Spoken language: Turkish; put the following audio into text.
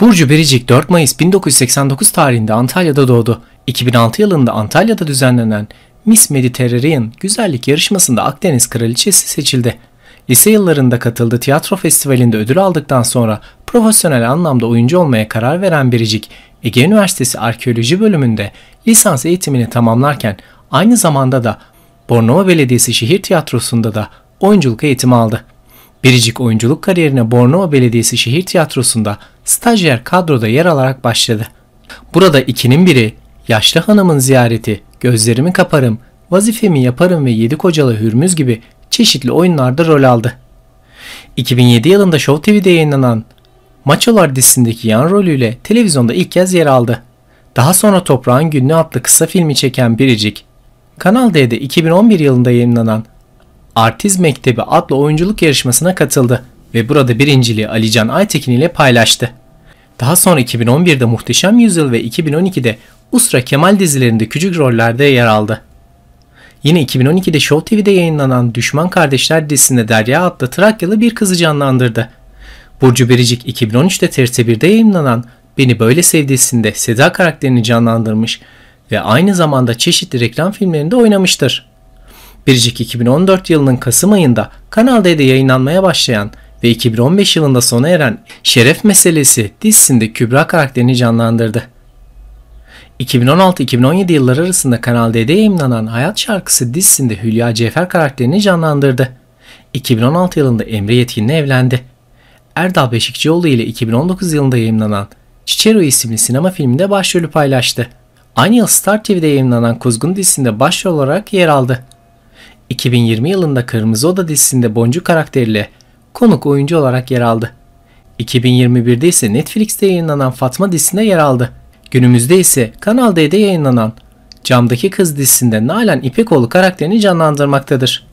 Burcu Biricik 4 Mayıs 1989 tarihinde Antalya'da doğdu. 2006 yılında Antalya'da düzenlenen Miss Mediterranean güzellik yarışmasında Akdeniz Kraliçesi seçildi. Lise yıllarında katıldığı tiyatro festivalinde ödül aldıktan sonra profesyonel anlamda oyuncu olmaya karar veren Biricik, Ege Üniversitesi Arkeoloji bölümünde lisans eğitimini tamamlarken aynı zamanda da Bornova Belediyesi Şehir Tiyatrosu'nda da oyunculuk eğitimi aldı. Biricik oyunculuk kariyerine Bornova Belediyesi Şehir Tiyatrosu'nda stajyer kadroda yer alarak başladı. Burada ikinin biri, yaşlı hanımın ziyareti, gözlerimi kaparım, vazifemi yaparım ve yedi kocalı hürmüz gibi çeşitli oyunlarda rol aldı. 2007 yılında Show TV'de yayınlanan Maçolar dizisindeki yan rolüyle televizyonda ilk kez yer aldı. Daha sonra Toprağın Günlüğü adlı kısa filmi çeken Biricik, Kanal D'de 2011 yılında yayınlanan Artiz Mektebi adlı oyunculuk yarışmasına katıldı ve burada birinciliği Alican Aytekin ile paylaştı. Daha sonra 2011'de Muhteşem Yüzyıl ve 2012'de Usra Kemal dizilerinde küçük rollerde yer aldı. Yine 2012'de Show TV'de yayınlanan Düşman Kardeşler dizisinde Derya adlı Trakyalı bir kızı canlandırdı. Burcu Biricik 2013'te TRT 1'de yayınlanan Beni Böyle Sevdisinde Seda karakterini canlandırmış ve aynı zamanda çeşitli reklam filmlerinde oynamıştır. Biricik 2014 yılının Kasım ayında Kanal D'de yayınlanmaya başlayan ve 2015 yılında sona eren Şeref Meselesi dizisinde Kübra karakterini canlandırdı. 2016-2017 yılları arasında Kanal D'de yayınlanan Hayat Şarkısı dizisinde Hülya Cefer karakterini canlandırdı. 2016 yılında Emre Yetkin'le evlendi. Erdal Beşikçioğlu ile 2019 yılında yayınlanan Çiçero isimli sinema filminde başrolü paylaştı. Aynı yıl Star TV'de yayınlanan Kuzgun dizisinde başrol olarak yer aldı. 2020 yılında Kırmızı Oda dizisinde Boncuk karakteriyle konuk oyuncu olarak yer aldı. 2021'de ise Netflix'te yayınlanan Fatma dizisinde yer aldı. Günümüzde ise Kanal D'de yayınlanan Camdaki Kız dizisinde Nalan İpekoğlu karakterini canlandırmaktadır.